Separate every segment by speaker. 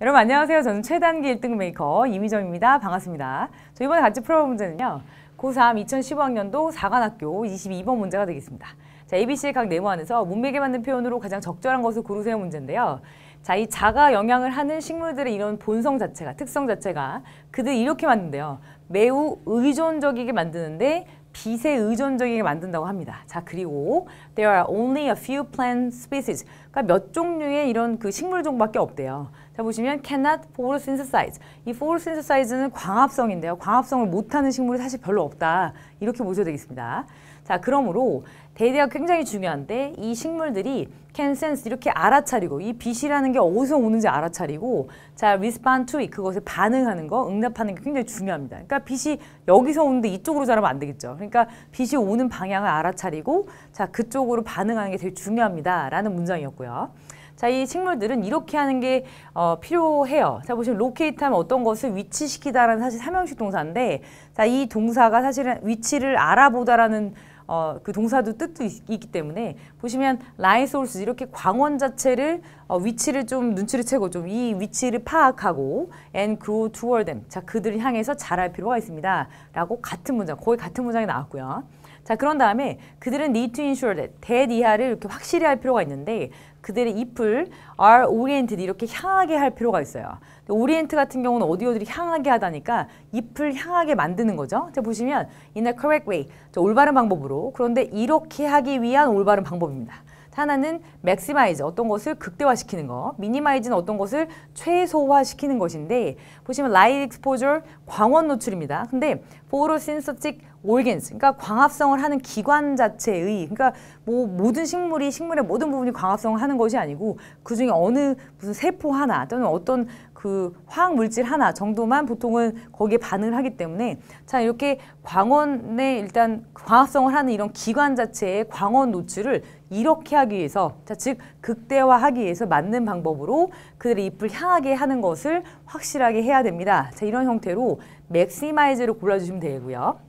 Speaker 1: 여러분 안녕하세요. 저는 최단기 1등 메이커 이미정입니다. 반갑습니다. 저 이번에 같이 풀어볼 문제는요. 고3 2015학년도 4관학교 22번 문제가 되겠습니다. 자, ABC의 각 네모 안에서 문맥에 맞는 표현으로 가장 적절한 것을 고르세요 문제인데요. 자, 이 자가 영향을 하는 식물들의 이런 본성 자체가, 특성 자체가 그들 이렇게 만든대요. 매우 의존적이게 만드는데 빛에 의존적이게 만든다고 합니다. 자 그리고 there are only a few plant species. 그러니까 몇 종류의 이런 그 식물 종밖에 없대요. 자 보시면 cannot for synthesize. 이 for synthesize는 광합성인데요. 광합성을 못하는 식물이 사실 별로 없다. 이렇게 보셔도 되겠습니다. 자 그러므로 대대가 굉장히 중요한데 이 식물들이 can sense 이렇게 알아차리고 이 빛이라는 게 어디서 오는지 알아차리고 자 respond to it 그것에 반응하는 거 응답하는 게 굉장히 중요합니다. 그러니까 빛이 여기서 오는데 이쪽으로 자라면 안 되겠죠. 그러니까 빛이 오는 방향을 알아차리고 자 그쪽으로 반응하는 게 되게 중요합니다. 라는 문장이었고요. 자, 이 식물들은 이렇게 하는 게 어, 필요해요. 자, 보시면 로케이트 하면 어떤 것을 위치시키다라는 사실 삼형식 동사인데 자, 이 동사가 사실은 위치를 알아보다라는 어, 그 동사도 뜻도 있, 기 때문에 보시면 라이소울스 이렇게 광원 자체를 어, 위치를 좀 눈치를 채고 좀 이 위치를 파악하고 and grow toward them 자 그들을 향해서 자랄 필요가 있습니다 라고 같은 문장 거의 같은 문장이 나왔고요 자 그런 다음에 그들은 need to ensure that 대니하를 이렇게 확실히 할 필요가 있는데 그들의 잎을 are oriented 이렇게 향하게 할 필요가 있어요. 오리엔트 같은 경우는 오디오들이 향하게 하다니까 잎을 향하게 만드는 거죠. 자 보시면 in a correct way, 저 올바른 방법으로 그런데 이렇게 하기 위한 올바른 방법입니다. 하나는 맥시마이즈 어떤 것을 극대화시키는 거 미니마이즈는 어떤 것을 최소화시키는 것인데 보시면 라이 익스포저 광원 노출입니다. 근데 포로신서틱 올겐스, 그러니까 광합성을 하는 기관 자체의, 그러니까 뭐 모든 식물이 식물의 모든 부분이 광합성을 하는 것이 아니고 그 중에 어느 무슨 세포 하나 또는 어떤 그 화학 물질 하나 정도만 보통은 거기에 반응을 하기 때문에 자 이렇게 광원에 일단 광합성을 하는 이런 기관 자체의 광원 노출을 이렇게 하기 위해서 자, 즉 극대화하기 위해서 맞는 방법으로 그들의 잎을 향하게 하는 것을 확실하게 해야 됩니다. 자 이런 형태로 맥시마이즈를 골라주시면 되고요.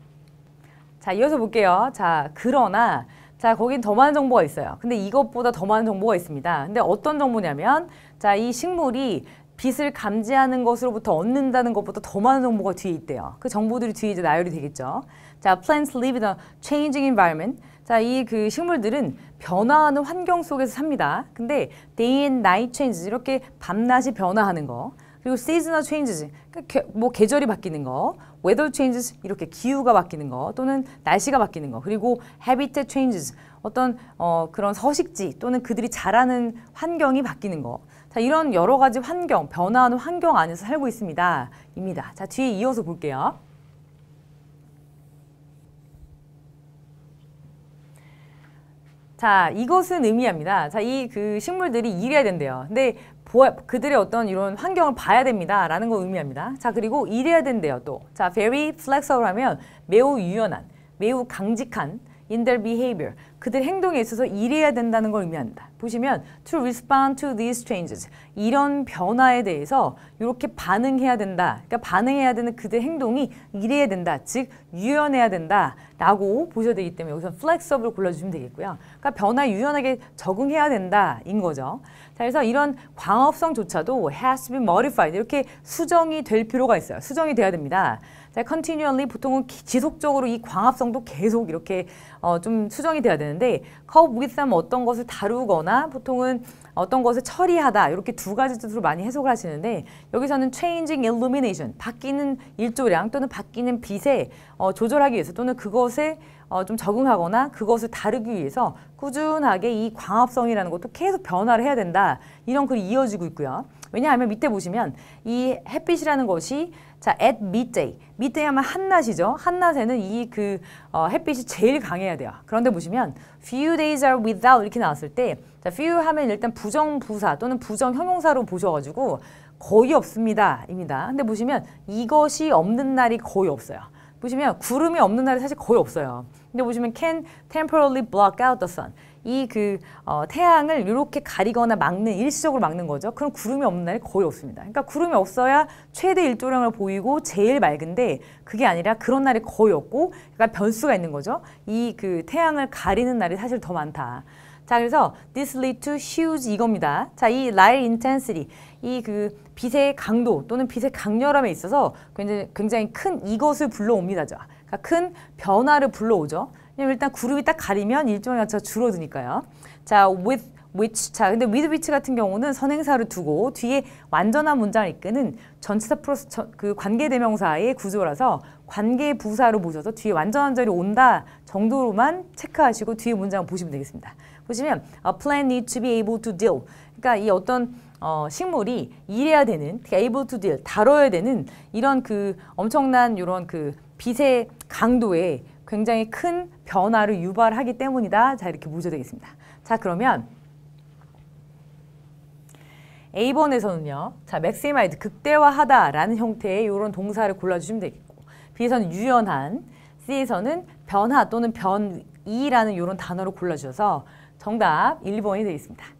Speaker 1: 자 이어서 볼게요. 자 그러나 자, 거긴 더 많은 정보가 있어요. 근데 이것보다 더 많은 정보가 있습니다. 근데 어떤 정보냐면, 자, 이 식물이 빛을 감지하는 것으로부터 얻는다는 것보다 더 많은 정보가 뒤에 있대요. 그 정보들이 뒤에 이제 나열이 되겠죠. 자, plants live in a changing environment. 자, 이 그 식물들은 변화하는 환경 속에서 삽니다. 근데 day and night changes 이렇게 밤낮이 변화하는 거. 그리고 seasonal changes, 그러니까 뭐 계절이 바뀌는 거, weather changes 이렇게 기후가 바뀌는 거 또는 날씨가 바뀌는 거, 그리고 habitat changes 어떤 어, 그런 서식지 또는 그들이 자라는 환경이 바뀌는 거. 자, 이런 여러 가지 환경, 변화하는 환경 안에서 살고 있습니다. 입니다. 자, 뒤에 이어서 볼게요. 자, 이것은 의미합니다. 자, 이 그 식물들이 일해야 된대요. 근데 보아, 그들의 어떤 이런 환경을 봐야 됩니다. 라는 걸 의미합니다. 자, 그리고 일해야 된대요, 또. 자, very flexible 하면 매우 유연한, 매우 강직한 in their behavior. 그들 행동에 있어서 일해야 된다는 걸 의미한다. 보시면 to respond to these changes 이런 변화에 대해서 이렇게 반응해야 된다. 그러니까 반응해야 되는 그들 행동이 일해야 된다. 즉 유연해야 된다라고 보셔야 되기 때문에 여기서 f l e x i b l e 골라주시면 되겠고요. 그러니까 변화 유연하게 적응해야 된다인 거죠. 자, 그래서 이런 광합성조차도 has to be modified 이렇게 수정이 될 필요가 있어요. 수정이 돼야 됩니다. 자, continually 보통은 지속적으로 이 광합성도 계속 이렇게 어, 좀 수정이 돼야 되는. 되는데 커브 p e w i 하면 어떤 것을 다루거나 보통은 어떤 것을 처리하다 이렇게 두 가지 뜻으로 많이 해석을 하시는데 여기서는 changing illumination 바뀌는 일조량 또는 바뀌는 빛에 어, 조절하기 위해서 또는 그것에 어, 좀 적응하거나 그것을 다루기 위해서 꾸준하게 이 광합성이라는 것도 계속 변화를 해야 된다 이런 글이 이어지고 있고요. 왜냐하면 밑에 보시면 이 햇빛이라는 것이 자, at midday. midday 하면 한낮이죠. 한낮에는 이그 어, 햇빛이 제일 강해야 돼요. 그런데 보시면 few days are without 이렇게 나왔을 때 자, few 하면 일단 부정부사 또는 부정형용사로 보셔가지고 거의 없습니다. 입니다. 근데 보시면 이것이 없는 날이 거의 없어요. 보시면 구름이 없는 날이 사실 거의 없어요. 근데 보시면 can temporarily block out the sun. 이그 어, 태양을 이렇게 가리거나 막는 일시적으로 막는 거죠. 그럼 구름이 없는 날이 거의 없습니다. 그러니까 구름이 없어야 최대 일조량을 보이고 제일 맑은데 그게 아니라 그런 날이 거의 없고 그러니까 변수가 있는 거죠. 이 그 태양을 가리는 날이 사실 더 많다. 자 그래서 this lead to huge 이겁니다. 자 이 light intensity 이 그 빛의 강도 또는 빛의 강렬함에 있어서 굉장히, 굉장히 큰 이것을 불러옵니다죠. 그러니까 큰 변화를 불러오죠. 왜냐면 일단 그룹이 딱 가리면 일종의 가치가 줄어드니까요. 자, with which. 자, 근데 with which 같은 경우는 선행사를 두고 뒤에 완전한 문장을 이끄는 전치사 플러스 저, 그 관계 대명사의 구조라서 관계 부사로 보셔서 뒤에 완전한 절이 온다 정도로만 체크하시고 뒤에 문장을 보시면 되겠습니다. 보시면 a plant needs to be able to deal. 그러니까 이 어떤 어, 식물이 일해야 되는, 그러니까 able to deal, 다뤄야 되는 이런 그 엄청난 이런 그 빛의 강도에 굉장히 큰 변화를 유발하기 때문이다. 자, 이렇게 보조되겠습니다. 자, 그러면 A번에서는요. 자, maximize, 극대화하다라는 형태의 이런 동사를 골라주시면 되겠고 B에서는 유연한, C에서는 변화 또는 변이라는 이런 단어를 골라주셔서 정답 1, 번이 되겠습니다.